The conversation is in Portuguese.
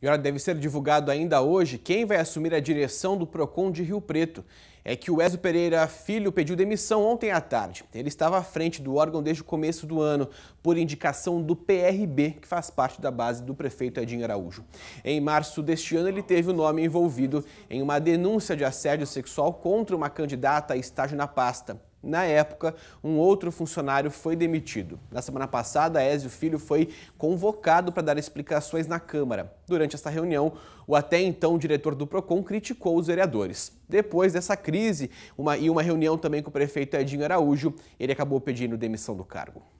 E olha, deve ser divulgado ainda hoje quem vai assumir a direção do PROCON de Rio Preto. É que o Ezio Pereira Filho pediu demissão ontem à tarde. Ele estava à frente do órgão desde o começo do ano, por indicação do PRB, que faz parte da base do prefeito Edinho Araújo. Em março deste ano, ele teve o nome envolvido em uma denúncia de assédio sexual contra uma candidata a estágio na pasta. Na época, um outro funcionário foi demitido. Na semana passada, Ézio Filho foi convocado para dar explicações na Câmara. Durante essa reunião, o até então diretor do PROCON criticou os vereadores. Depois dessa crise uma, e uma reunião também com o prefeito Edinho Araújo, ele acabou pedindo demissão do cargo.